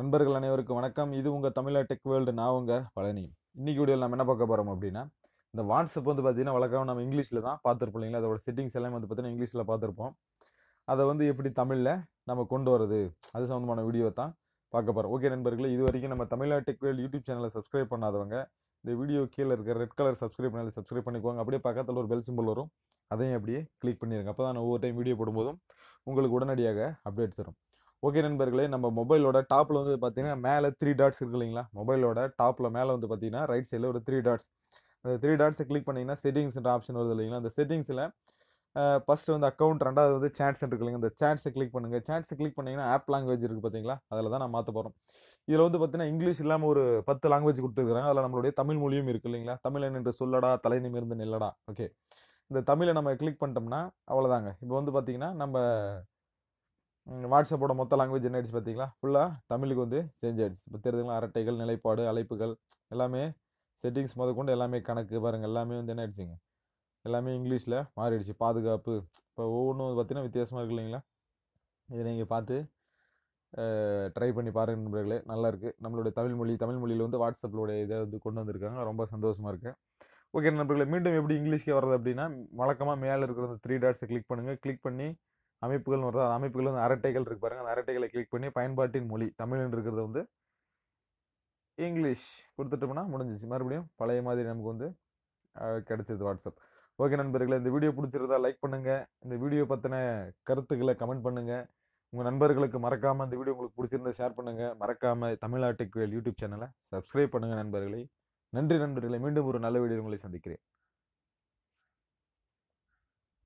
நண்பர்கள் அனைவருக்கும் வணக்கம் இது உங்கள் தமிழா டெக் வேர்ல்டு நான் உங்கள் பழனி இன்றைக்கி வீடியோவில் நம்ம என்ன பார்க்க போகிறோம் அப்படின்னா இந்த வாட்ஸ்அப் வந்து பார்த்திங்கன்னா வழக்கம் நம்ம இங்கிலீஷில் தான் பார்த்துருப்போம் இல்லைங்களா அதோட செட்டிங்ஸ் எல்லாமே வந்து பார்த்திங்கன்னா இங்கிலீஷில் பார்த்துருப்போம் அதை வந்து எப்படி தமிழில் நம்ம கொண்டு வரது அது சம்மந்தமான வீடியோ தான் பார்க்க போகிறோம் ஓகே நண்பர்களே இது வரைக்கும் நம்ம தமிழா டெக் வேர்ல்டு யூடியூப் சேனலை சப்ஸ்கிரைப் பண்ணாதவங்க இந்த வீடியோ கீழே இருக்கிற ரெட் கலர் சப்ஸ்கிரைப் பண்ணாலும் சப்ஸ்கிரைப் பண்ணிக்குவாங்க அப்படியே பக்கத்தில் ஒரு பெல் சிம்பிள் வரும் அதையும் அப்படியே கிளிக் பண்ணிடுங்க அப்போ தான் ஒவ்வொரு டைம் வீடியோ போடும்போதும் உங்களுக்கு உடனடியாக அப்டேட்ஸ் வரும் ஓகே நண்பர்களே நம்ம மொபைலோட டாப்பில் வந்து பார்த்தீங்கன்னா மேலே த்ரீ டாட்ஸ் இருக்கு இல்லைங்களா மொபைலோட டாப்பில் மேலே வந்து பார்த்தீங்கன்னா ரைட் சைடில் ஒரு த்ரீ டாட்ஸ் அந்த த்ரீ டாட்ஸை கிளிக் பண்ணிங்கன்னா செட்டிங்ஸ்ன்ற ஆப்ஷன் வருது இல்லைங்களா அந்த செட்டிங்ஸில் ஃபஸ்ட்டு வந்து அக்கௌண்ட் ரெண்டாவது வந்து சேட்ஸ் இருக்கு இல்லைங்க அந்த சேட்ஸை கிளிக் பண்ணுங்கள் சேட்ஸை கிளிக் பண்ணிங்கன்னா ஆப் லாங்குவேஜ் இருக்குது பார்த்தீங்களா அதில் தான் நான் மாற்ற போகிறோம் இதில் வந்து பார்த்தீங்கன்னா இங்கிலீஷ் இல்லாமல் ஒரு பத்து லாங்குவேஜ் கொடுத்துருக்குறாங்க அதில் நம்மளுடைய தமிழ் மொழியும் இருக்குது இல்லைங்களா தமிழ் என்று சொல்லடா தலை நிமிர்ந்து நெல்லடா ஓகே இந்த தமிழை நம்ம கிளிக் பண்ணிட்டோம்னா அவ்வளோதாங்க இப்போ வந்து பார்த்திங்கன்னா நம்ம வாட்ஸ்அப்போட மொத்த லாங்குவேஜ் என்ன ஆயிடுச்சு பார்த்தீங்களா ஃபுல்லாக தமிழுக்கு வந்து சேஞ்ச் ஆகிடுச்சு இப்போ தெரியுதுங்களா அரட்டைகள் நிலைப்பாடு அழைப்புகள் எல்லாமே செட்டிங்ஸ் முதக்கொண்டு எல்லாமே கணக்கு பாருங்கள் எல்லாமே வந்து என்ன ஆயிடுச்சுங்க எல்லாமே இங்கிலீஷில் மாறிடுச்சு பாதுகாப்பு இப்போ ஒவ்வொன்றும் பார்த்தீங்கன்னா வித்தியாசமாக இருக்கு இல்லைங்களா இதை நீங்கள் பார்த்து ட்ரை பண்ணி பாருங்கள் நண்பர்களே நல்லாயிருக்கு நம்மளுடைய தமிழ் மொழி தமிழ் மொழியில் வந்து வாட்ஸ்அப்பிலோடைய இதை வந்து கொண்டு வந்திருக்காங்க ரொம்ப சந்தோஷமாக இருக்குது ஓகே நண்பர்களே மீண்டும் எப்படி இங்கிலீஷ்க்கே வர்றது அப்படின்னா வழக்கமாக மேலே இருக்கிற த்ரீ டாட்ஸை கிளிக் பண்ணுங்கள் கிளிக் பண்ணி அமைப்புகள்னு வருது அந்த அமைப்புகள் வந்து அரட்டைகள் இருக்கு பாருங்கள் அந்த அரட்டைகளை கிளிக் பண்ணி பயன்பாட்டின் மொழி தமிழ்னு இருக்கிறத வந்து இங்கிலீஷ் கொடுத்துட்டோம்னா முடிஞ்சிச்சு மறுபடியும் பழைய மாதிரி நமக்கு வந்து கிடச்சிது வாட்ஸ்அப் ஓகே நண்பர்களே இந்த வீடியோ பிடிச்சிருந்தா லைக் பண்ணுங்கள் இந்த வீடியோ பற்றின கருத்துக்களை கமெண்ட் பண்ணுங்கள் உங்கள் நண்பர்களுக்கு மறக்காமல் இந்த வீடியோ உங்களுக்கு பிடிச்சிருந்தா ஷேர் பண்ணுங்கள் மறக்காமல் தமிழ்நாட்டுக்கு யூடியூப் சேனலை சப்ஸ்கிரைப் பண்ணுங்கள் நண்பர்களை நன்றி நண்பர்களை மீண்டும் ஒரு நல்ல வீடியோ உங்களை சந்திக்கிறேன்